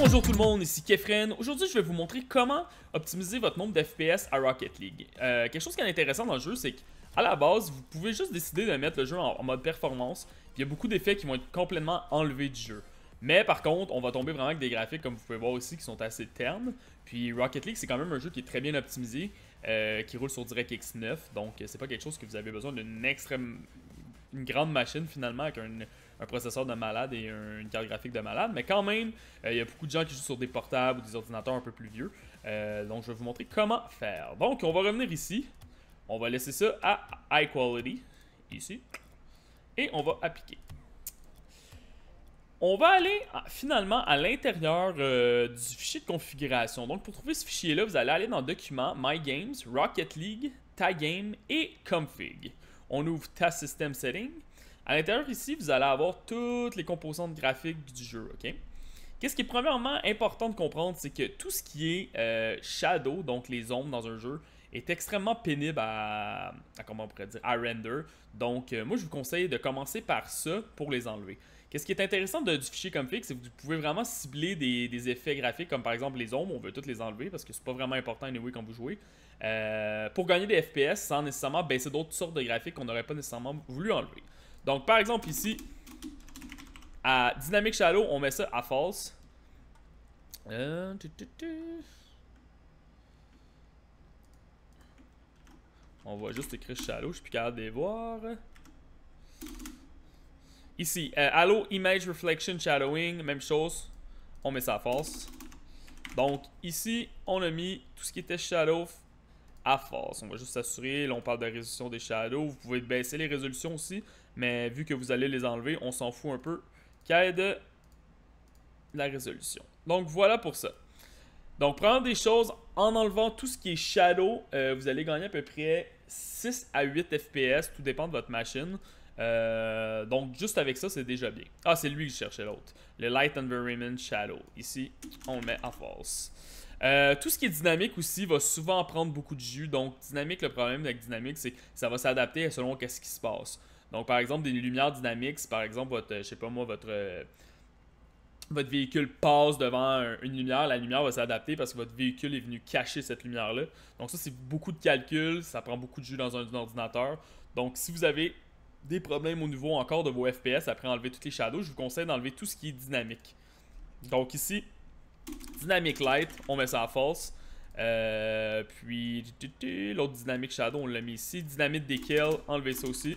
Bonjour tout le monde, ici Kefren. Aujourd'hui, je vais vous montrer comment optimiser votre nombre d'FPS à Rocket League. Euh, quelque chose qui est intéressant dans le jeu, c'est qu'à la base, vous pouvez juste décider de mettre le jeu en, mode performance. il y a beaucoup d'effets qui vont être complètement enlevés du jeu. Mais par contre, on va tomber vraiment avec des graphiques, comme vous pouvez voir aussi, qui sont assez ternes. Puis Rocket League, c'est quand même un jeu qui est très bien optimisé, euh, qui roule sur DirectX 9. Donc, euh, c'est pas quelque chose que vous avez besoin d'une extrême une grande machine finalement avec un, processeur de malade et une carte graphique de malade. Mais quand même, euh, il y a beaucoup de gens qui jouent sur des portables ou des ordinateurs un peu plus vieux. Euh, donc je vais vous montrer comment faire. Donc on va revenir ici. On va laisser ça à High Quality. Ici. Et on va appliquer. On va aller finalement à l'intérieur euh, du fichier de configuration. Donc pour trouver ce fichier-là, vous allez aller dans Documents, My Games, Rocket League, tagame et Config. On ouvre Task System Settings, À l'intérieur ici, vous allez avoir toutes les composantes graphiques du jeu, ok? Qu'est-ce qui est premièrement important de comprendre, c'est que tout ce qui est euh, shadow, donc les ombres dans un jeu, est extrêmement pénible à, comment à render. Donc euh, moi je vous conseille de commencer par ça pour les enlever. Qu'est-ce qui est intéressant du fichier config, c'est que vous pouvez vraiment cibler des, effets graphiques, comme par exemple les ombres, on veut toutes les enlever parce que c'est pas vraiment important anyway quand vous jouez, euh, pour gagner des FPS sans nécessairement baisser d'autres sortes de graphiques qu'on n'aurait pas nécessairement voulu enlever. Donc par exemple ici, à Dynamic Shallow, on met ça à false. Euh, on voit juste écrire Shallow, je suis plus capable de les voir. Ici, euh, Image Reflection Shadowing, même chose. On met ça à force. Donc ici, on a mis tout ce qui était shadow à force. On va juste s'assurer, là on parle de résolution des shadows. Vous pouvez baisser les résolutions aussi, mais vu que vous allez les enlever, on s'en fout un peu qu'aide la résolution. Donc voilà pour ça. Donc prendre des choses en enlevant tout ce qui est shadow, euh, vous allez gagner à peu près 6 à 8 FPS, tout dépend de votre machine. Euh, donc, juste avec ça, c'est déjà bien. Ah, c'est lui que je cherchais l'autre. Le Light Environment Shadow. Ici, on le met en force. Euh, tout ce qui est dynamique aussi va souvent prendre beaucoup de jus. Donc, dynamique, le problème avec dynamique, c'est que ça va s'adapter selon quest ce qui se passe. Donc, par exemple, des lumières dynamiques, par exemple, votre, euh, je sais pas moi, votre, votre véhicule passe devant une lumière, la lumière va s'adapter parce que votre véhicule est venu cacher cette lumière-là. Donc, ça, c'est beaucoup de calculs, ça prend beaucoup de jus dans un ordinateur. Donc, si vous avez des problèmes au niveau encore de vos FPS après enlever toutes les shadows, je vous conseille d'enlever tout ce qui est dynamique. Donc ici, dynamique light, on met ça à force euh, puis l'autre dynamique shadow, on l'a mis ici. Dynamic decal, enlevez ça aussi.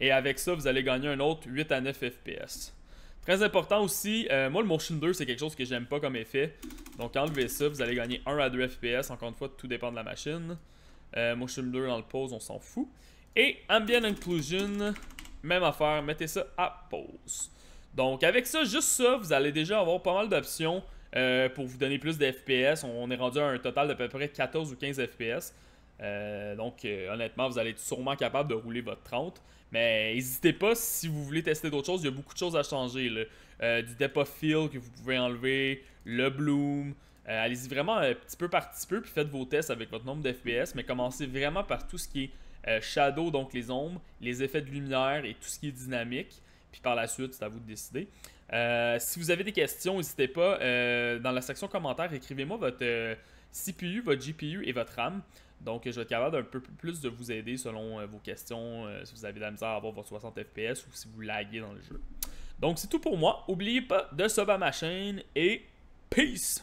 Et avec ça, vous allez gagner un autre 8 à 9 FPS. Très important aussi, euh, moi le motion 2 c'est quelque chose que j'aime pas comme effet. Donc enlevez ça, vous allez gagner 1 à 2 FPS, encore une fois tout dépend de la machine. Euh, motion 2 dans le pause on s'en fout. Et Ambient Inclusion, même affaire, mettez ça à pause. Donc avec ça, juste ça, vous allez déjà avoir pas mal d'options euh, pour vous donner plus d'FPS. On est rendu à un total d'à peu près 14 ou 15 FPS. Euh, donc euh, honnêtement, vous allez être sûrement capable de rouler votre 30. Mais n'hésitez pas si vous voulez tester d'autres choses. Il y a beaucoup de choses à changer. du depth of field que vous pouvez enlever, le bloom. Allez-y vraiment un petit peu par petit peu, puis faites vos tests avec votre nombre d'FPS. Mais commencez vraiment par tout ce qui est euh, shadow, donc les ombres, les effets de lumière et tout ce qui est dynamique. Puis par la suite, c'est à vous de décider. Euh, si vous avez des questions, n'hésitez pas. Euh, dans la section commentaires, écrivez-moi votre CPU, votre GPU et votre RAM. Donc, je vais être capable d'un peu plus de vous aider selon vos questions, si vous avez de la misère à avoir votre 60 FPS ou si vous laguez dans le jeu. Donc, c'est tout pour moi. N'oubliez pas de sub ma chaîne et peace!